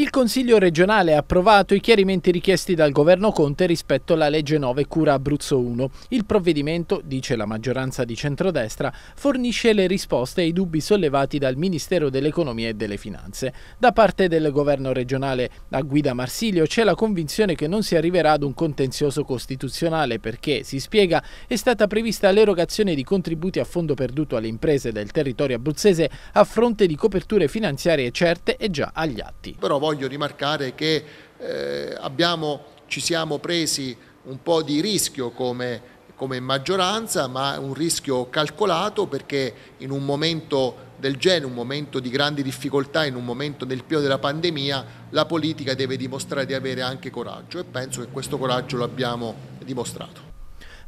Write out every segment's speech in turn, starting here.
Il Consiglio regionale ha approvato i chiarimenti richiesti dal governo Conte rispetto alla legge 9 Cura Abruzzo 1. Il provvedimento, dice la maggioranza di centrodestra, fornisce le risposte ai dubbi sollevati dal Ministero dell'Economia e delle Finanze. Da parte del governo regionale a guida Marsilio c'è la convinzione che non si arriverà ad un contenzioso costituzionale perché, si spiega, è stata prevista l'erogazione di contributi a fondo perduto alle imprese del territorio abruzzese a fronte di coperture finanziarie certe e già agli atti. Però voglio rimarcare che eh, abbiamo, ci siamo presi un po' di rischio come, come maggioranza, ma un rischio calcolato perché in un momento del genere, un momento di grandi difficoltà, in un momento del pieno della pandemia, la politica deve dimostrare di avere anche coraggio e penso che questo coraggio l'abbiamo dimostrato.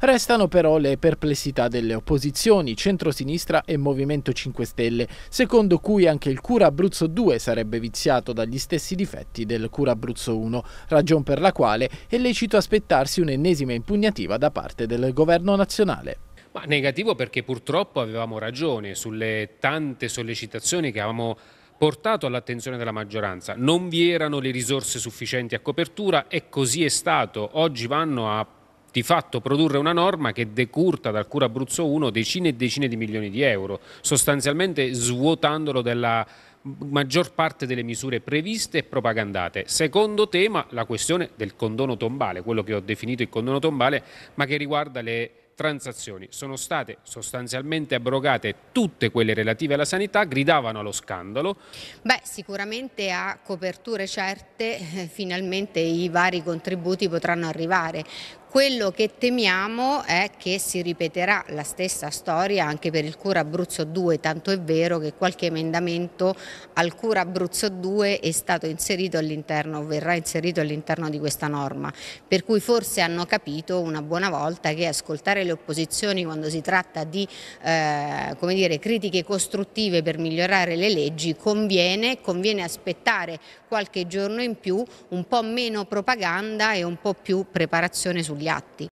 Restano però le perplessità delle opposizioni, centrosinistra e Movimento 5 Stelle, secondo cui anche il Cura Abruzzo 2 sarebbe viziato dagli stessi difetti del Cura Abruzzo 1, ragion per la quale è lecito aspettarsi un'ennesima impugnativa da parte del governo nazionale. Ma negativo perché purtroppo avevamo ragione sulle tante sollecitazioni che avevamo portato all'attenzione della maggioranza. Non vi erano le risorse sufficienti a copertura e così è stato. Oggi vanno a di fatto produrre una norma che decurta dal Cura Abruzzo 1 decine e decine di milioni di euro, sostanzialmente svuotandolo della maggior parte delle misure previste e propagandate. Secondo tema, la questione del condono tombale, quello che ho definito il condono tombale, ma che riguarda le transazioni. Sono state sostanzialmente abrogate tutte quelle relative alla sanità, gridavano allo scandalo. Beh, sicuramente a coperture certe eh, finalmente i vari contributi potranno arrivare. Quello che temiamo è che si ripeterà la stessa storia anche per il Cura Abruzzo 2, tanto è vero che qualche emendamento al Cura Abruzzo 2 è stato inserito all'interno, verrà inserito all'interno di questa norma, per cui forse hanno capito una buona volta che ascoltare le opposizioni quando si tratta di eh, dire, critiche costruttive per migliorare le leggi conviene, conviene aspettare qualche giorno in più, un po' meno propaganda e un po' più preparazione sugli gli atti.